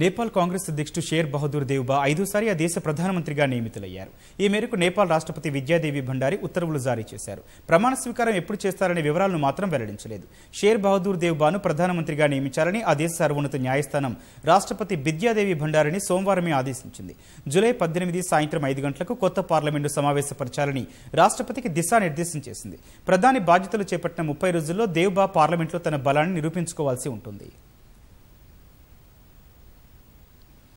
నేపాల్ కాంగ్రెస్ అధ్యక్షుడు షేర్ బహదూర్ దేవ్బా ఐదోసారి ఆ దేశ ప్రధానమంత్రిగా నియమితులయ్యారు ఈ మేరకు నేపాల్ రాష్ట్రపతి విద్యాదేవి భండారి ఉత్తర్వులు జారీ చేశారు ప్రమాణ స్వీకారం ఎప్పుడు చేస్తారనే వివరాలను మాత్రం వెల్లడించలేదు షేర్ బహదూర్ దేవుబాను ప్రధానమంత్రిగా నియమించాలని ఆ దేశ సర్వోన్నత న్యాయస్థానం రాష్ట్రపతి విద్యాదేవి భండారిని సోమవారమే ఆదేశించింది జూలై పద్దెనిమిది సాయంత్రం ఐదు గంటలకు కొత్త పార్లమెంటు సమావేశపరచాలని రాష్ట్రపతికి దిశానిర్దేశం చేసింది ప్రధాని బాధ్యతలు చేపట్టిన ముప్పై రోజుల్లో దేవుబా పార్లమెంట్లో తన బలాన్ని నిరూపించుకోవాల్సి ఉంటుంది